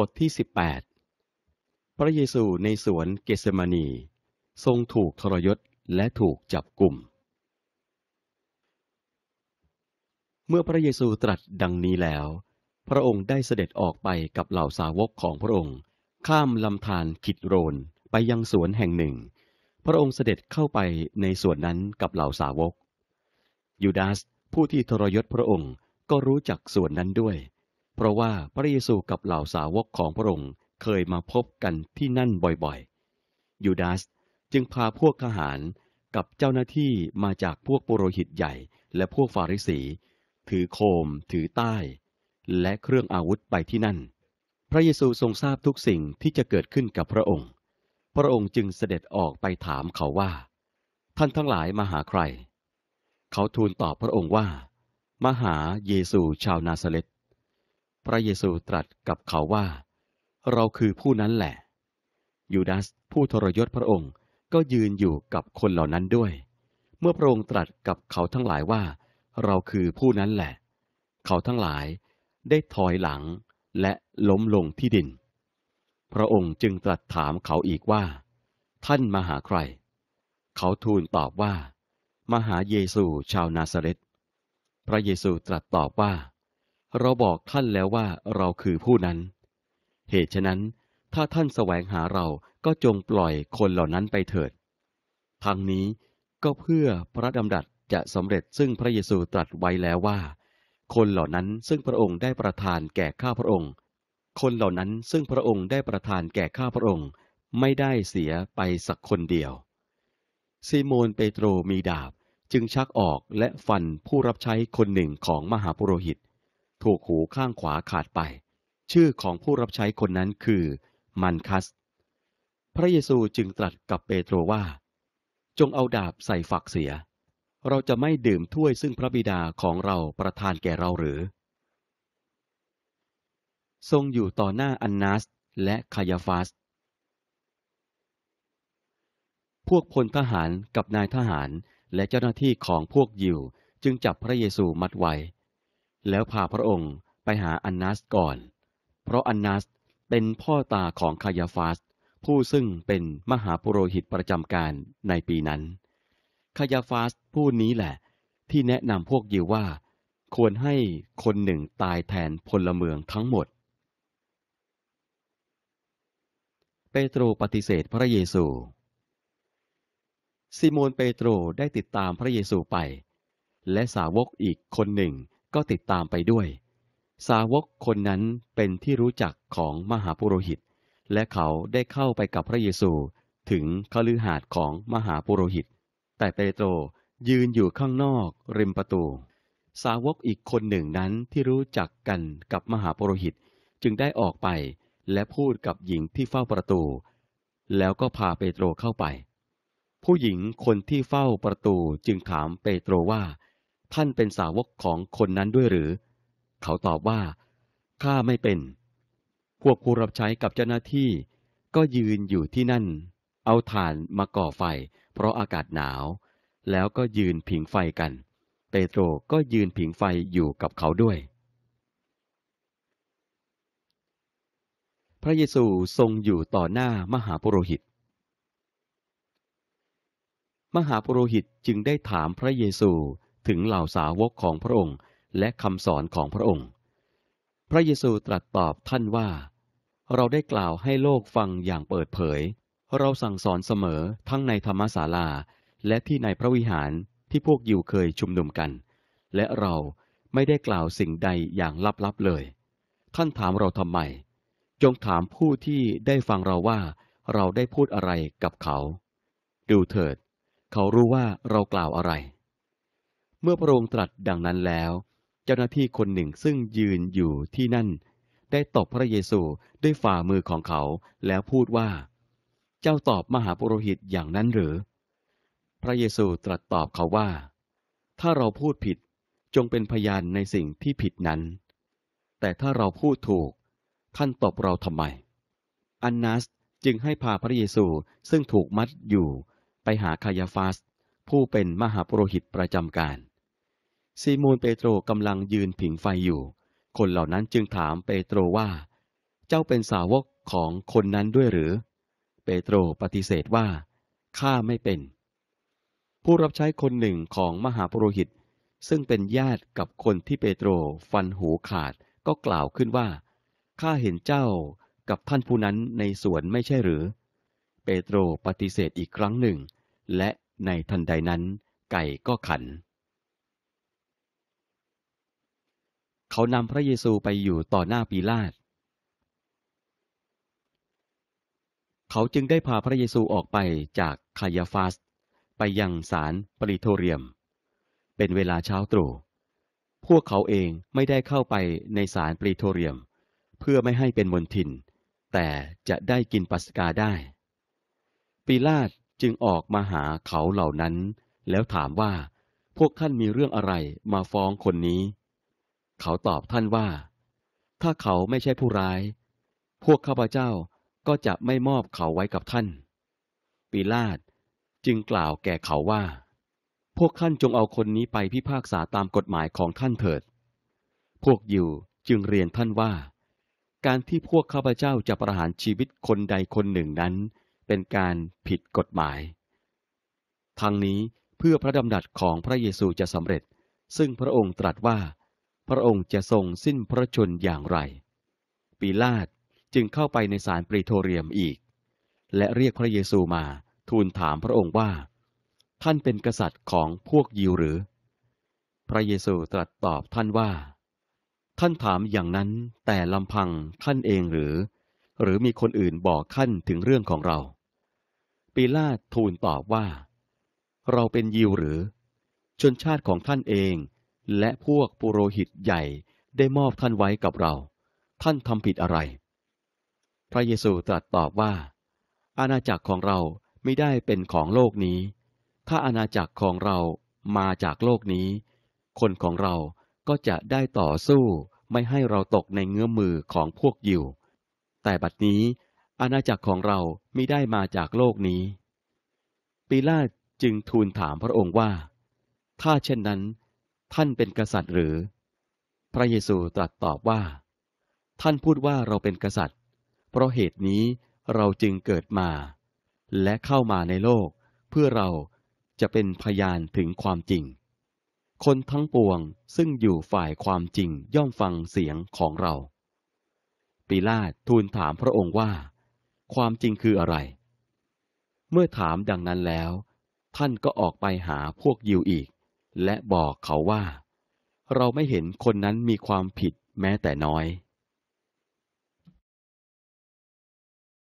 บทที่18 พระเยซูในสวนเกสมานีทรงถูกทรยศและถูกจับกลุ่ม เมื่อพระเยซูตรัสดังนี้แล้ว พระองค์ได้เสด็จออกไปกับเหล่าสาวกของพระองค์ ข้ามลำธารขิดโรนไปยังสวนแห่งหนึ่ง พระองค์เสด็จเข้าไปในสวนนั้นกับเหล่าสาวก ยูดาสผู้ที่ทรยศพระองค์ก็รู้จักสวนนั้นด้วยเพราะว่าพระเยซูกับเหล่าสาวกของพระองค์เคยมาพบกันที่นั่นบ่อยๆ ยูดาสจึงพาพวกทหารกับเจ้าหน้าที่มาจากพวกปุโรหิตใหญ่ และพวกฟาริสี ถือโคม ถือใต้ และเครื่องอาวุธไปที่นั่น พระเยซูทรงทราบทุกสิ่งที่จะเกิดขึ้นกับพระองค์ พระองค์จึงเสด็จออกไปถามเขาว่า ท่านทั้งหลายมาหาใคร เขาทูลตอบพระองค์ว่ามาหาเยซูชาวนาซาเรตพระเยซูตรัสกับเขาว่า เราคือผู้นั้นแหละ ยูดาสผู้ทรยศพระองค์ก็ยืนอยู่กับคนเหล่านั้นด้วย เมื่อพระองค์ตรัสกับเขาทั้งหลายว่า เราคือผู้นั้นแหละ เขาทั้งหลายได้ถอยหลังและล้มลงที่ดิน พระองค์จึงตรัสถามเขาอีกว่า ท่านมาหาใคร เขาทูลตอบว่า มาหาเยซูชาวนาซาเรตพระเยซูตรัสตอบว่าเราบอกท่านแล้วว่าเราคือผู้นั้น เหตุฉะนั้นถ้าท่านแสวงหาเรา ก็จงปล่อยคนเหล่านั้นไปเถิดทางนี้ก็เพื่อพระดำดัสจะสำเร็จ ซึ่งพระเยซูตรัสไว้แล้วว่า คนเหล่านั้นซึ่งพระองค์ได้ประทานแก่ข้าพระองค์ คนเหล่านั้นซึ่งพระองค์ได้ประทานแก่ข้าพระองค์ ไม่ได้เสียไปสักคนเดียว ซีโมนเปโตรมีดาบ จึงชักออกและฟันผู้รับใช้คนหนึ่งของมหาปุโรหิตถูกหูข้างขวาขาดไป ชื่อของผู้รับใช้คนนั้นคือ มันคัส พระเยซูจึงตรัสกับเปโตรว่า จงเอาดาบใส่ฝักเสีย เราจะไม่ดื่มถ้วยซึ่งพระบิดาของเราประทานแก่เราหรือ ทรงอยู่ต่อหน้าอันนัสและคายาฟัสพวกพลทหารกับนายทหารและเจ้าหน้าที่ของพวกยิว จึงจับพระเยซูมัดไว้แล้วพาพระองค์ไปหาอันนัสก่อน เพราะอันนัสเป็นพ่อตาของคายาฟาส ผู้ซึ่งเป็นมหาปุโรหิตประจำการในปีนั้น คายาฟาสผู้นี้แหละที่แนะนำพวกยิวว่า ควรให้คนหนึ่งตายแทนพลเมืองทั้งหมด เปโตรปฏิเสธพระเยซู ซิโมนเปโตรได้ติดตามพระเยซูไป และสาวกอีกคนหนึ่งก็ติดตามไปด้วย สาวกคนนั้นเป็นที่รู้จักของมหาปุโรหิต และเขาได้เข้าไปกับพระเยซู ถึงคฤหาสน์ของมหาปุโรหิต แต่เปโตรยืนอยู่ข้างนอกริมประตู สาวกอีกคนหนึ่งนั้นที่รู้จักกันกับมหาปุโรหิต จึงได้ออกไปและพูดกับหญิงที่เฝ้าประตู แล้วก็พาเปโตรเข้าไป ผู้หญิงคนที่เฝ้าประตูจึงถามเปโตรว่าท่านเป็นสาวกของคนนั้นด้วยหรือ เขาตอบว่า ข้าไม่เป็น พวกผู้รับใช้กับเจ้าหน้าที่ ก็ยืนอยู่ที่นั่น เอาถ่านมาก่อไฟ เพราะอากาศหนาว แล้วก็ยืนผิงไฟกัน เปโตรก็ยืนผิงไฟอยู่กับเขาด้วย พระเยซูทรงอยู่ต่อหน้ามหาปุโรหิต มหาปุโรหิตจึงได้ถามพระเยซูถึงเหล่าสาวกของพระองค์และคำสอนของพระองค์ พระเยซูตรัสตอบท่านว่า เราได้กล่าวให้โลกฟังอย่างเปิดเผย เราสั่งสอนเสมอทั้งในธรรมศาลาและที่ในพระวิหารที่พวกยิวเคยชุมนุมกัน และเราไม่ได้กล่าวสิ่งใดอย่างลับๆเลย ท่านถามเราทำไม จงถามผู้ที่ได้ฟังเราว่า เราได้พูดอะไรกับเขา ดูเถิด เขารู้ว่าเรากล่าวอะไรเมื่อพระองค์ตรัสดังนั้นแล้ว เจ้าหน้าที่คนหนึ่งซึ่งยืนอยู่ที่นั่น ได้ตบพระเยซูด้วยฝ่ามือของเขา แล้วพูดว่า เจ้าตอบมหาปุโรหิตอย่างนั้นหรือ พระเยซูตรัสตอบเขาว่า ถ้าเราพูดผิด จงเป็นพยานในสิ่งที่ผิดนั้น แต่ถ้าเราพูดถูก ท่านตบเราทำไม อันนัสจึงให้พาพระเยซูซึ่งถูกมัดอยู่ ไปหาคายาฟาส ผู้เป็นมหาปุโรหิตประจำการซีมูนเปโตรกำลังยืนผิงไฟอยู่ คนเหล่านั้นจึงถามเปโตรว่า เจ้าเป็นสาวกของคนนั้นด้วยหรือ เปโตรปฏิเสธว่า ข้าไม่เป็น ผู้รับใช้คนหนึ่งของมหาปรหิต ซึ่งเป็นญาติกับคนที่เปโตรฟันหูขาดก็กล่าวขึ้นว่า ข้าเห็นเจ้ากับท่านผู้นั้นในสวนไม่ใช่หรือ เปโตรปฏิเสธอีกครั้งหนึ่ง และในทันใดนั้นไก่ก็ขันเขานำพระเยซูไปอยู่ต่อหน้าปีลาต เขาจึงได้พาพระเยซูออกไปจากคายาฟาสไปยังศาลปริโทเรียม เป็นเวลาเช้าตรู่ พวกเขาเองไม่ได้เข้าไปในศาลปริโทเรียม เพื่อไม่ให้เป็นมนทิน แต่จะได้กินปัสกาได้ ปีลาตจึงออกมาหาเขาเหล่านั้น แล้วถามว่าพวกท่านมีเรื่องอะไรมาฟ้องคนนี้เขาตอบท่านว่า ถ้าเขาไม่ใช่ผู้ร้าย พวกข้าพเจ้าก็จะไม่มอบเขาไว้กับท่านปีลาตจึงกล่าวแก่เขาว่า พวกท่านจงเอาคนนี้ไปพิพากษาตามกฎหมายของท่านเถิด พวกยิวจึงเรียนท่านว่า การที่พวกข้าพเจ้าจะประหารชีวิตคนใดคนหนึ่งนั้น เป็นการผิดกฎหมายทางนี้เพื่อพระดำรัสของพระเยซูจะสำเร็จ ซึ่งพระองค์ตรัสว่าพระองค์จะทรงสิ้นพระชนอย่างไร ปีลาตจึงเข้าไปในศาลปริโทเรียมอีก และเรียกพระเยซูมาทูลถามพระองค์ว่า ท่านเป็นกษัตริย์ของพวกยิวหรือ พระเยซูตรัสตอบท่านว่า ท่านถามอย่างนั้นแต่ลำพังท่านเองหรือ หรือมีคนอื่นบอกท่านถึงเรื่องของเราปีลาตทูลตอบว่า เราเป็นยิวหรือ ชนชาติของท่านเองและพวกปุโรหิตใหญ่ได้มอบท่านไว้กับเรา ท่านทำผิดอะไร พระเยซูตรัสตอบว่า อาณาจักรของเราไม่ได้เป็นของโลกนี้ ถ้าอาณาจักรของเรามาจากโลกนี้ คนของเราก็จะได้ต่อสู้ไม่ให้เราตกในเงื้อมือของพวกยิว แต่บัดนี้อาณาจักรของเราไม่ได้มาจากโลกนี้ปีลาจึงทูลถามพระองค์ว่า ถ้าเช่นนั้นท่านเป็นกษัตริย์หรือพระเยซูตรัสตอบว่า ท่านพูดว่าเราเป็นกษัตริย์เพราะเหตุนี้เราจึงเกิดมา และเข้ามาในโลก เพื่อเราจะเป็นพยานถึงความจริง คนทั้งปวงซึ่งอยู่ฝ่ายความจริงย่อมฟังเสียงของเรา ปิลาตทูลถามพระองค์ว่าความจริงคืออะไร เมื่อถามดังนั้นแล้ว ท่านก็ออกไปหาพวกยิวอีกและบอกเขาว่า เราไม่เห็นคนนั้นมีความผิดแม้แต่น้อย